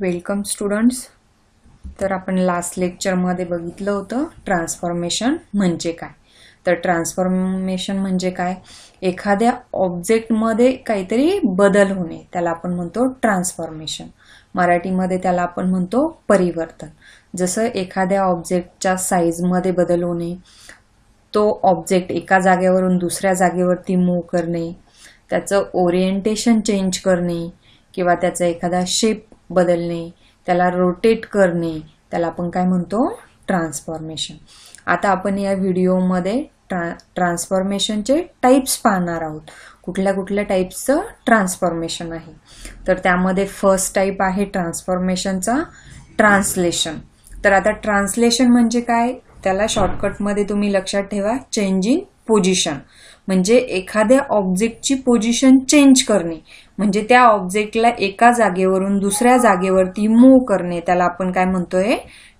welcome students तर आपण last लेक्चरमध्ये बघितलं होतं ट्रान्सफॉर्मेशन म्हणजे काय तर ट्रान्सफॉर्मेशन म्हणजे काय एखाद्या ऑब्जेक्टमध्ये काहीतरी बदल होणे त्याला आपण म्हणतो ट्रान्सफॉर्मेशन मराठीमध्ये त्याला आपण म्हणतो परिवर्तन जसं एखाद्या ऑब्जेक्टच्या साईजमध्ये बदल होणे तो ऑब्जेक्ट एका जागेवरून दुसऱ्या जागेवरती मूव करणे त्याचं ओरिएंटेशन चेंज करणे किंवा त्याचा एखादा शेप बदलणे त्याला रोटेट करणे त्याला आपण काय म्हणतो ट्रान्सफॉर्मेशन आता आपण या व्हिडिओमध्ये ट्रा ट्रान्सफॉर्मेशनचे टाईप्स पाहणार आहोत कुठल्या कुठल्या टाईप्सचं ट्रान्सफॉर्मेशन आहे तर त्यामध्ये फर्स्ट टाईप आहे ट्रान्सफॉर्मेशनचा ट्रान्सलेशन तर आता ट्रान्सलेशन म्हणजे काय त्याला शॉर्टकटमध्ये तुम्ही लक्षात ठेवा चेंज इन पोजिशन म्हणजे एखाद्या ऑब्जेक्टची पोझिशन चेंज करणे म्हणजे त्या ऑब्जेक्टला एका जागेवरून दुसऱ्या जागेवरती मूव्ह करणे त्याला आपण काय म्हणतोय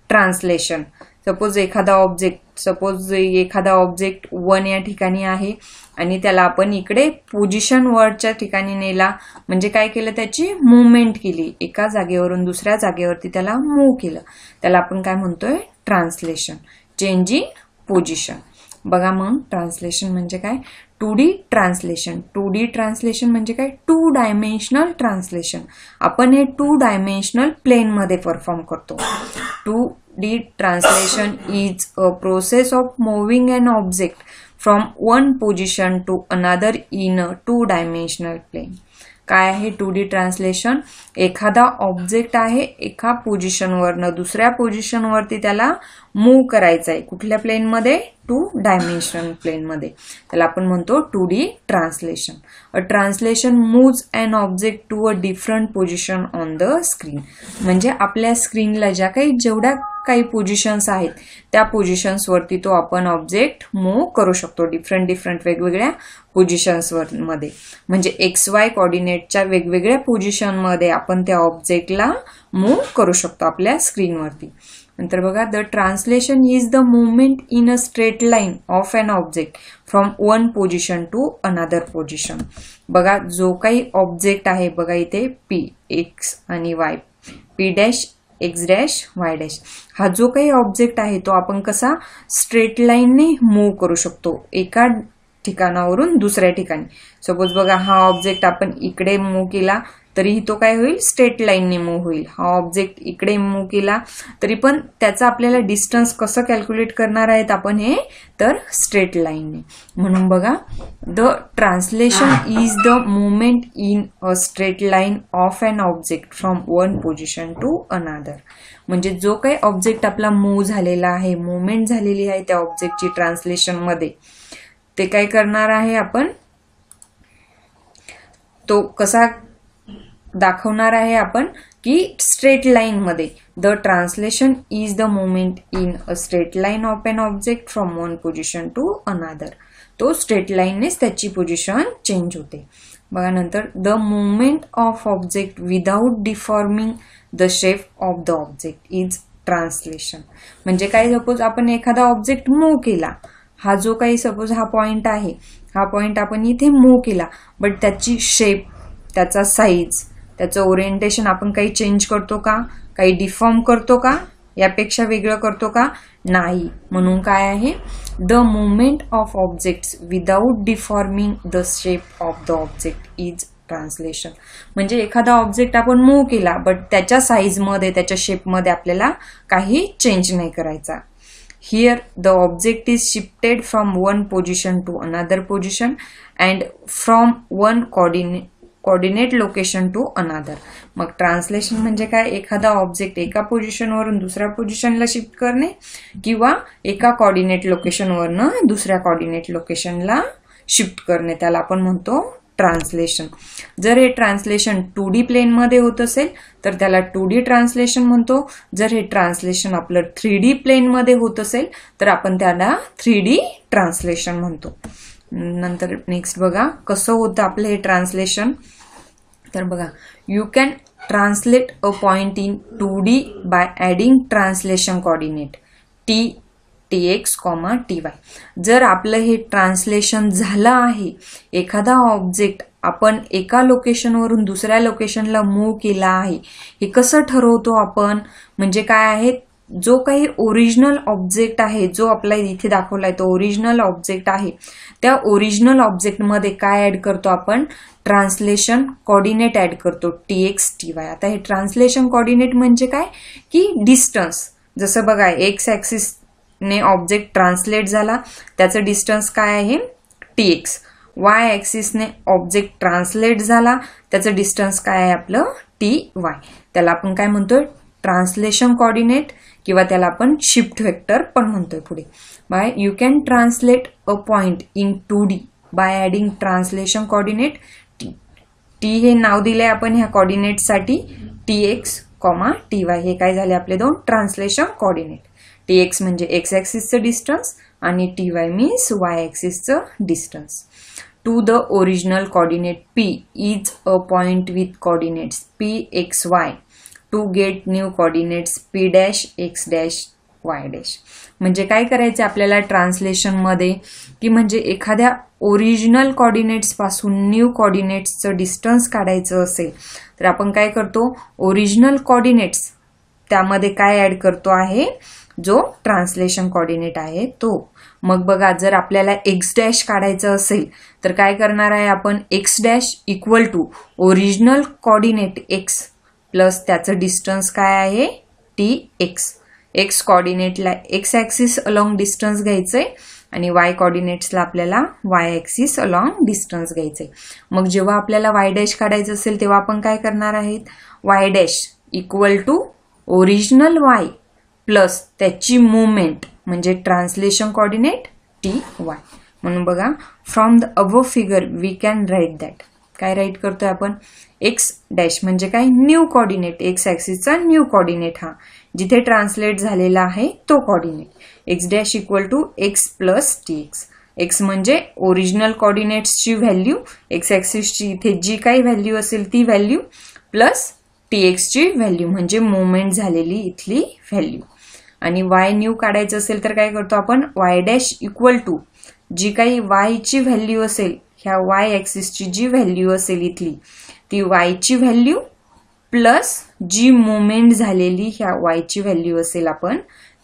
ट्रान्सलेशन सपोज एखादा ऑब्जेक्ट सपोज एखादा ऑब्जेक्ट वन या ठिकाणी आहे आणि त्याला आपण इकडे पोझिशन वर्डच्या ठिकाणी नेला म्हणजे काय केलं त्याची मुवमेंट केली एका जागेवरून दुसऱ्या जागेवरती त्याला मूव्ह केलं त्याला आपण काय म्हणतोय ट्रान्सलेशन चेंजिंग पोझिशन बघा मग ट्रान्सलेशन म्हणजे काय two D translation two D translation म्हणजे काय टू डायमेन्शनल ट्रान्सलेशन आपण हे टू डायमेन्शनल प्लेनमध्ये परफॉर्म करतो two D translation is a process of moving and object from one position to another in a two dimensional plane काय आहे two D translation एखादा object आहे एका पोझिशनवरनं दुसऱ्या पोझिशनवरती त्याला मूव्ह करायचं आहे कुठल्या प्लेनमध्ये टू डायमेन्शन प्लेनमध्ये त्याला आपण म्हणतो two D translation a translation moves and object to a different position on the screen म्हणजे आपल्या स्क्रीनला ज्या काही जेवढ्या काही पोझिशन्स आहेत त्या पोझिशन्सवरती तो आपण ऑब्जेक्ट मूव करू शकतो डिफरंट डिफरंट वेगवेगळ्या पोझिशन्सवर मध्ये म्हणजे एक्स वाय कॉर्डिनेटच्या वेगवेगळ्या पोझिशनमध्ये आपण त्या ऑब्जेक्टला मूव करू शकतो आपल्या स्क्रीनवरती नंतर बघा the translation is the movement in a straight line of an object from one position to another position बघा जो काही ऑब्जेक्ट आहे बघा इथे पी एक्स आणि Y P dash X dash Y dash हा जो काही ऑब्जेक्ट आहे तो आपण कसा स्ट्रेट लाईनने मूव्ह करू शकतो एका ठिकाणावरून दुसऱ्या ठिकाणी सपोज बघा हा ऑब्जेक्ट आपण इकडे मूव्ह केला तरीही तो काय होईल स्ट्रेट लाईनने मूव्ह होईल हा ऑब्जेक्ट इकडे मूव्ह केला तरी पण त्याचा आपल्याला डिस्टन्स कसं कॅल्क्युलेट करणार आहेत आपण हे तर स्ट्रेट लाईनने म्हणून बघा the translation is the movement in a straight line of an object from one position to another म्हणजे जो काही ऑब्जेक्ट आपला मूव्ह झालेला आहे मुवमेंट झालेली आहे त्या ऑब्जेक्टची ट्रान्सलेशनमध्ये ते काय करणार आहे आपण तो कसा दाखवणार आहे आपण की स्ट्रेट लाईनमध्ये the translation is the movement in a straight line of an object from one position to another तो स्ट्रेट लाईननेच त्याची पोझिशन चेंज होते बघा नंतर the movement of object without deforming the shape of the object is translation म्हणजे काय suppose आपण एखादा object move केला हा जो काही सपोज हा पॉइंट आहे हा पॉइंट आपण इथे मूव केला बट त्याची शेप त्याचा साईज त्याचं ओरिएंटेशन आपण काही चेंज करतो का काही डिफॉर्म करतो का यापेक्षा वेगळं करतो का नाही म्हणून काय आहे the movement of objects without deforming the shape of the object is translation म्हणजे एखादा ऑब्जेक्ट आपण मूव्ह केला बट त्याच्या साईजमध्ये त्याच्या शेपमध्ये आपल्याला काही चेंज नाही करायचा here the object is shifted from one position to another position and from one coordinate coordinate location to another मग ट्रान्सलेशन म्हणजे काय एखादा ऑब्जेक्ट एका पोझिशनवरून दुसऱ्या पोझिशनला शिफ्ट करणे किंवा एका कॉर्डिनेट लोकेशनवरनं दुसऱ्या कॉर्डिनेट लोकेशनला शिफ्ट करणे त्याला आपण म्हणतो ट्रान्सलेशन जर हे ट्रान्सलेशन टू डी प्लेनमध्ये होत असेल तर त्याला टू डी ट्रान्सलेशन म्हणतो जर हे ट्रान्सलेशन आपलं थ्री डी प्लेनमध्ये होत असेल तर आपण त्याला थ्री डी ट्रान्सलेशन म्हणतो नंतर नेक्स्ट बघा कसं होतं आपलं हे ट्रान्सलेशन तर बघा you can translate a point in two D by adding translation coordinate T T X comma T Y जर आपलं हे ट्रान्सलेशन झालं आहे एखादा ऑब्जेक्ट आपण एका लोकेशनवरून दुसऱ्या लोकेशनला मूव्ह केला आहे हे कसं ठरवतो आपण म्हणजे काय आहे जो काही ओरिजिनल ऑब्जेक्ट आहे जो आपला इथे दाखवलाय तो ओरिजिनल ऑब्जेक्ट आहे त्या ओरिजिनल ऑब्जेक्टमध्ये काय ॲड करतो आपण ट्रान्सलेशन कॉर्डिनेट ॲड करतो टी एक्स टी वाय आता हे ट्रान्सलेशन कॉर्डिनेट म्हणजे काय की डिस्टन्स जसं बघा एक्स ॲक्सिसने ऑब्जेक्ट ट्रान्सलेट झाला त्याचं डिस्टन्स काय आहे टी एक्स वाय ॲक्सिसने ऑब्जेक्ट ट्रान्सलेट झाला त्याचं डिस्टन्स काय आहे आपलं टी वाय त्याला आपण काय म्हणतोय ट्रान्सलेशन कॉर्डिनेट किंवा त्याला आपण शिफ्ट व्हेक्टर पण म्हणतोय पुढे by you can translate a point in two D by adding translation coordinate T T हे नाव दिले आपण ह्या कॉर्डिनेटसाठी T X comma T Y हे काय झाले आपले दोन ट्रान्सलेशन कॉर्डिनेट टी एक्स म्हणजे एक्स ॲक्सिसचं डिस्टन्स आणि टी वाय मीन्स वाय ॲक्सिसचं distance to the original coordinate P is a point with coordinates P X Y to get new coordinates P dash X dash Y dash म्हणजे काय करायचं आपल्याला ट्रान्सलेशनमध्ये की म्हणजे एखाद्या ओरिजिनल कॉर्डिनेट्सपासून न्यू कॉर्डिनेट्सचं डिस्टन्स काढायचं असेल तर आपण काय करतो ओरिजिनल कॉर्डिनेट्स त्यामध्ये काय ॲड करतो आहे जो ट्रान्सलेशन कॉर्डिनेट आहे तो मग बघा जर आपल्याला एक्स डॅश काढायचं असेल तर काय करणार आहे आपण X dash equal to original coordinate X plus त्याचं डिस्टन्स काय आहे टी एक्स एक्स कॉर्डिनेटला एक्स ॲक्सिस अलॉंग डिस्टन्स घ्यायचं आहे आणि वाय कॉर्डिनेट्सला आपल्याला वाय ॲक्सिस अलॉंग डिस्टन्स घ्यायचं आहे मग जेव्हा आपल्याला वाय डॅश काढायचं असेल तेव्हा आपण काय करणार आहेत Y dash equal to original Y plus त्याची मुवमेंट म्हणजे ट्रान्सलेशन कॉर्डिनेट टी वाय म्हणून बघा from the above figure we can write that काय राईट करतोय आपण एक्स डॅश म्हणजे काय न्यू कॉर्डिनेट एक्स ॲक्सिसचा न्यू कॉर्डिनेट हा जिथे ट्रान्सलेट झालेला आहे तो coordinate X dash equal to X plus T X X म्हणजे ओरिजिनल कॉर्डिनेट्सची व्हॅल्यू एक्स ॲक्सिसची इथे जी काही व्हॅल्यू असेल ती व्हॅल्यू प्लस टी एक्सची व्हॅल्यू म्हणजे मुवमेंट झालेली इथली व्हॅल्यू आणि वाय न्यू काढायचं असेल तर काय करतो आपण वाय डॅश इक्वल टू जी काही वायची व्हॅल्यू असेल ह्या वाय ॲक्सिसची जी व्हॅल्यू असेल इथली ती वायची व्हॅल्यू प्लस जी मुवमेंट झालेली ह्या वायची व्हॅल्यू असेल आपण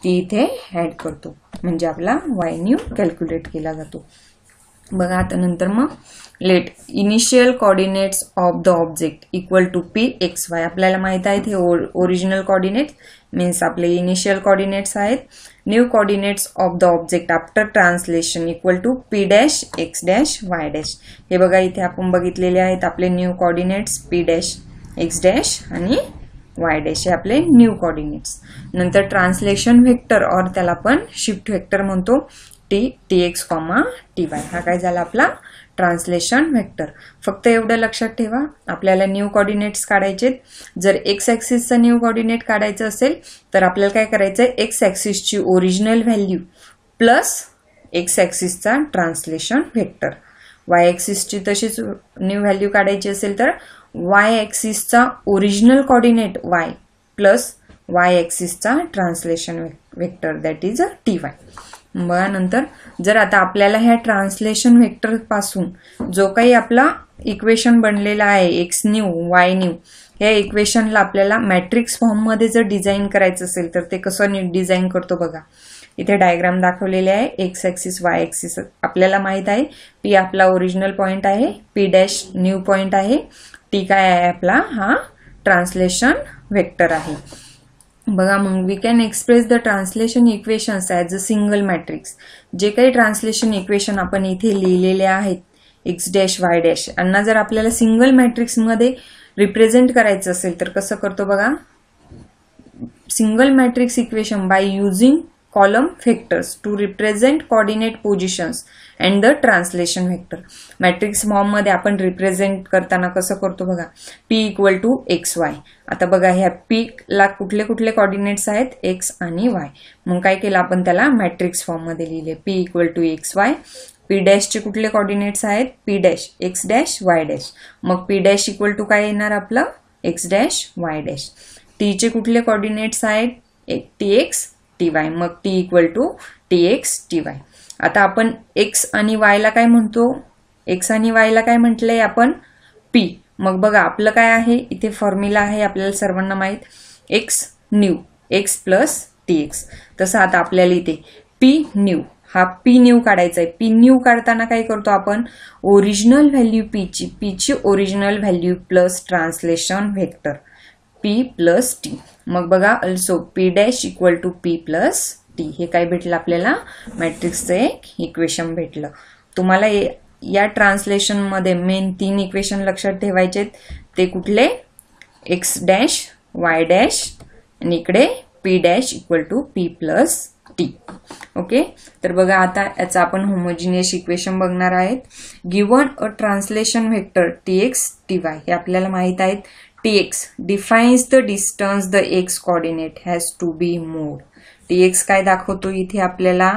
ती इथे ॲड करतो म्हणजे आपला वाय न्यू कॅल्क्युलेट केला जातो बघा आता नंतर मग let initial coordinates of the object equal to P X Y आपल्याला माहीत आहेत हे ओरिजिनल कॉर्डिनेट्स मीन्स आपले इनिशियल कॉर्डिनेट्स आहेत new coordinates of the object after translation equal to P dash X dash Y dash हे बघा इथे आपण बघितलेले आहेत आपले new coordinates P dash X dash आणि वाय डॅश हे आपले न्यू कॉर्डिनेट्स नंतर ट्रान्सलेशन व्हेक्टर और त्याला आपण शिफ्ट व्हेक्टर म्हणतो T T X comma T Y हा काय झाला आपला ट्रान्सलेशन व्हेक्टर फक्त एवढं लक्षात ठेवा आपल्याला न्यू कॉर्डिनेट्स काढायचे जर एक्स ॲक्सिसचं न्यू कॉर्डिनेट काढायचं असेल तर आपल्याला काय करायचं आहे एक्स ॲक्सिसची ओरिजिनल व्हॅल्यू प्लस एक्स ॲक्सिसचा ट्रान्सलेशन व्हेक्टर वाय ॲक्सिसची तशीच न्यू व्हॅल्यू काढायची असेल तर वाय ॲक्सिसचा original coordinate Y plus Y ॲक्सिसचा translation vector that is a T Y नंतर जर आता आपल्याला ह्या ट्रान्सलेशन व्हेक्टर पासून जो काही आपला इक्वेशन बनलेला आहे एक्स न्यू वाय न्यू या इक्वेशनला आपल्याला मॅट्रिक्स फॉर्ममध्ये जर डिझाईन करायचं असेल तर ते कसं नीट डिझाईन करतो बघा इथे डायग्राम दाखवलेले आहे एक्स ॲक्सिस वाय एक्सिस आपल्याला माहीत आहे पी आपला ओरिजिनल पॉईंट आहे पी डॅश न्यू पॉईंट आहे टी काय आहे आपला हा ट्रान्सलेशन व्हेक्टर आहे बघा मग we can express the translation equations as a single matrix जे काही ट्रान्सलेशन इक्वेशन आपण इथे लिहिलेले आहेत एक्स डॅश वाय डॅश यांना जर आपल्याला सिंगल मॅट्रिक्समध्ये रिप्रेझेंट करायचं असेल तर कसं करतो बघा single matrix equation by using column vectors to represent coordinate positions and the translation factor matrix फॉर्ममध्ये आपण रिप्रेझेंट करताना कसं करतो बघा P equal to X Y आता बघा ह्या पीला कुठले कुठले कॉर्डिनेट्स आहेत एक्स आणि वाय मग काय केलं आपण त्याला मॅट्रिक्स फॉर्ममध्ये लिहिले P equal to X Y P डॅशचे कुठले कॉर्डिनेट्स आहेत P dash X dash Y dash मग पी डॅश इक्वल टू काय येणार आपलं एक्स डॅश वाय डॅश टीचे कुठले कॉर्डिनेट्स आहेत एक टी एक्स टी वाय मग T equal to T X T Y आता आपण एक्स आणि वायला काय म्हणतो एक्स आणि वायला काय म्हटलंय आपण पी मग बघा आपलं काय आहे इथे फॉर्म्युला आहे आपल्याला सर्वांना माहीत X new X plus T X तसं आता आपल्याला इथे पी न्यू हा पी न्यू काढायचा आहे पी न्यू काढताना काय करतो आपण ओरिजिनल व्हॅल्यू पीची पीची original value plus translation vector P plus T मग बघा also P dash equal to P plus T हे काय भेटलं आपल्याला मॅट्रिक्सचं एक इक्वेशन भेटलं तुम्हाला या ट्रान्सलेशनमध्ये मेन तीन इक्वेशन लक्षात ठेवायचे ते कुठले एक्स डॅश वाय डॅश आणि इकडे P dash equal to P plus T okay तर बघा आता याचं आपण होमोजिनियस इक्वेशन बघणार आहेत given a translation vector T X T Y हे आपल्याला माहीत आहेत tx defines the distance the x coordinate has to be moved tx काय दाखवतो इथे आपल्याला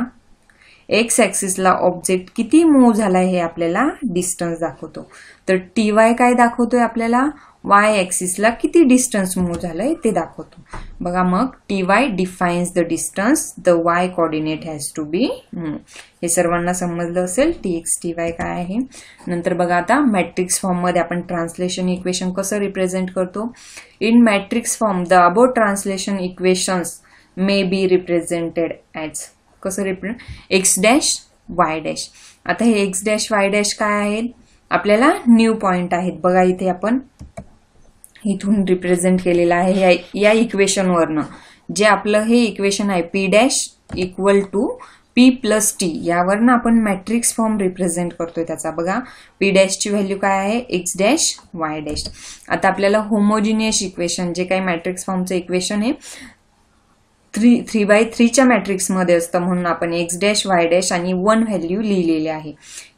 एक्स ॲक्सिसला ऑब्जेक्ट किती मूव्ह झाला हे आपल्याला डिस्टन्स दाखवतो तर टी वाय काय दाखवतोय आपल्याला वाय ॲक्सिसला किती डिस्टन्स मूव्ह झालाय ते दाखवतो बघा मग T Y defines the distance the Y coordinate has to be हे सर्वांना समजलं असेल टी एक्स टी वाय काय आहे नंतर बघा आता मॅट्रिक्स फॉर्ममध्ये आपण ट्रान्सलेशन इक्वेशन कसं रिप्रेझेंट करतो in matrix form the above translation equations may be represented as कसं represent X dash Y dash आता हे एक्स डॅश वाय डॅश काय आहेत आपल्याला न्यू पॉइंट आहेत बघा इथे आपण इथून रिप्रेझेंट केलेलं आहे या इक्वेशनवरनं जे आपलं हे इक्वेशन आहे P dash equal to P plus T यावरनं आपण मॅट्रिक्स फॉर्म रिप्रेझेंट करतोय त्याचा बघा पी डॅशची व्हॅल्यू काय आहे एक्स डॅश वाय डॅश आता आपल्याला होमोजिनियस इक्वेशन जे काही मॅट्रिक्स फॉर्मचं इक्वेशन आहे थ्री थ्री बाय थ्रीच्या मॅट्रिक्समध्ये असतं म्हणून आपण एक्स डॅश वाय डॅश आणि वन व्हॅल्यू लिहिलेली आहे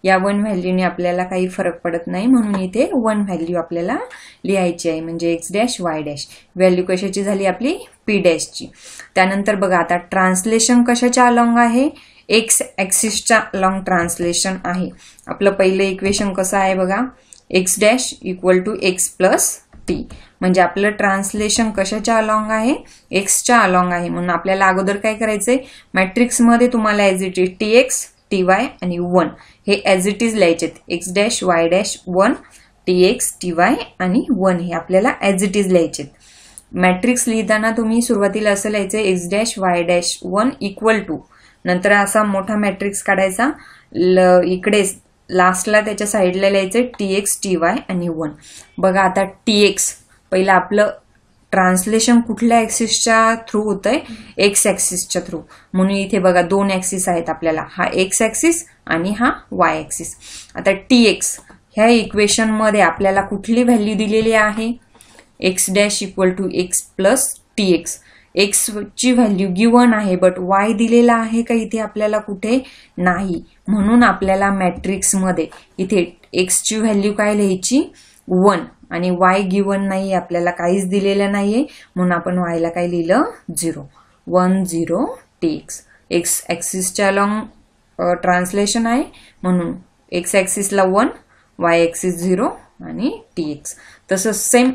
या वन व्हॅल्यूने आपल्याला काही फरक पडत नाही म्हणून इथे वन व्हॅल्यू आपल्याला लिहायची आहे म्हणजे X dash Y dash value कशाची झाली आपली पी डॅशची त्यानंतर बघा आता ट्रान्सलेशन कशाच्या अलॉंग आहे एक्स ॲक्सिसच्या अलॉंग ट्रान्सलेशन आहे आपलं पहिलं इक्वेशन कसं आहे बघा X dash equal to X plus T म्हणजे आपलं ट्रान्सलेशन कशाच्या अलॉंग आहे एक्सच्या अलॉंग आहे म्हणून आपल्याला अगोदर काय करायचंय मॅट्रिक्समध्ये तुम्हाला as it is T X T Y आणि वन हे एज इट इज लिहायचे X dash Y dash one T X T Y आणि वन हे आपल्याला एज इट इज लिहायचे मॅट्रिक्स लिहिताना तुम्ही सुरुवातीला असं लिहायचं X dash Y dash one equal to नंतर असा मोठा मॅट्रिक्स काढायचा ल इकडे लास्टला त्याच्या साईडला लिहायचं टी एक्स टी वाय आणि वन बघा आता टी एक्स पहिलं आपलं ट्रान्सलेशन कुठल्या ॲक्सिसच्या थ्रू होतं आहे एक्स ॲक्सिसच्या थ्रू म्हणून इथे बघा दोन ॲक्सिस आहेत आपल्याला हा एक्स ॲक्सिस आणि हा वाय ॲक्सिस आता टी एक्स ह्या इक्वेशनमध्ये आपल्याला कुठली व्हॅल्यू दिलेली आहे X dash equal to X plus T X एक्सची व्हॅल्यू गिवन आहे बट वाय दिलेला आहे का इथे आपल्याला कुठे नाही म्हणून आपल्याला मॅट्रिक्समध्ये इथे एक्सची व्हॅल्यू काय लिहायची वन आणि वाय गिवन नाही आपल्याला काहीच दिलेलं नाही आहे म्हणून आपण वायला काय लिहिलं zero one zero T X X ॲक्सिसच्या लॉंग ट्रान्सलेशन आहे म्हणून एक्स ॲक्सिसला वन वाय ॲक्सिस झिरो आणि टी एक्स तसं सेम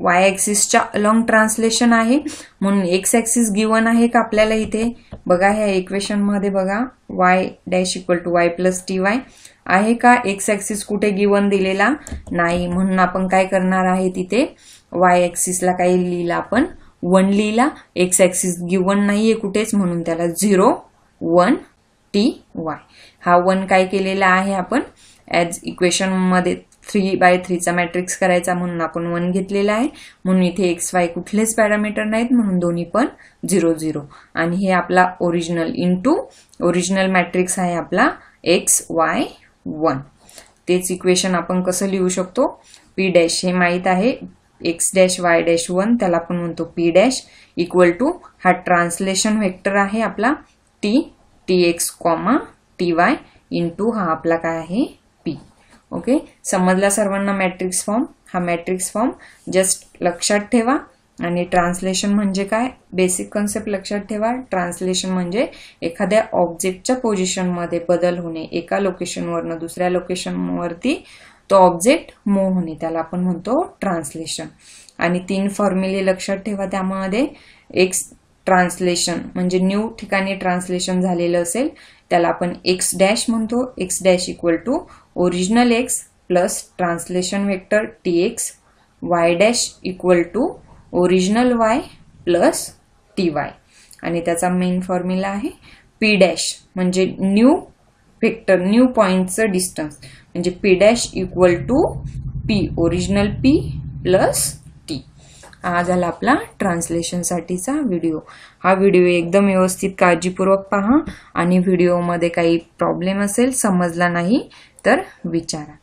वाय ॲक्सिसच्या अलॉंग ट्रान्सलेशन आहे म्हणून एक्स ॲक्सिस गिवन आहे का आपल्याला इथे बघा ह्या इक्वेशनमध्ये बघा Y dash equal to Y plus T Y आहे का एक्स ॲक्सिस कुठे गिवन दिलेला नाही म्हणून आपण काय करणार आहे तिथे वाय ॲक्सिसला काय लिहिला आपण वन लिहिला एक्स एक्सिस गिवन नाही आहे कुठेच म्हणून त्याला झिरो वन टी वाय हा वन काय केलेला आहे आपण ॲज इक्वेशनमध्ये थ्री बाय थ्रीचा मॅट्रिक्स करायचा म्हणून आपण वन घेतलेला आहे म्हणून इथे एक्स वाय कुठलेच पॅरामीटर नाहीत म्हणून दोन्ही पण झिरो झिरो आणि हे आपला ओरिजिनल इंटू ओरिजिनल मॅट्रिक्स आहे आपला एक्स वाय वन तेच इक्वेशन आपण कसं लिहू शकतो पी डॅश हे माहीत आहे X dash Y dash one त्याला आपण म्हणतो पी डॅश इक्वल टू हा ट्रान्सलेशन व्हेक्टर आहे आपला T T X comma T Y into हा आपला काय आहे ओके समजला सर्वांना मॅट्रिक्स फॉर्म हा मॅट्रिक्स फॉर्म जस्ट लक्षात ठेवा आणि ट्रान्सलेशन म्हणजे काय बेसिक कॉन्सेप्ट लक्षात ठेवा ट्रान्सलेशन म्हणजे एखाद्या ऑब्जेक्टच्या पोझिशनमध्ये बदल होणे एका लोकेशनवरनं दुसऱ्या लोकेशनवरती तो ऑब्जेक्ट मूव होणे त्याला आपण म्हणतो ट्रान्सलेशन आणि तीन फॉर्म्युले लक्षात ठेवा त्यामध्ये एक्स ट्रान्सलेशन म्हणजे न्यू ठिकाणी ट्रान्सलेशन झालेलं असेल त्याला आपण एक्स डॅश म्हणतो X dash equal to original X plus translation vector T X Y dash equal to original Y plus T Y आणि त्याचा मेन फॉर्म्युला आहे पी डॅश म्हणजे न्यू व्हेक्टर न्यू पॉईंटचं डिस्टन्स म्हणजे P dash equal to P original P plus T हा झाला आपला ट्रान्सलेशनसाठीचा video हा व्हिडिओ एकदम व्यवस्थित काळजीपूर्वक पहा आणि व्हिडिओमध्ये काही प्रॉब्लेम असेल समजला नाही तर विचारा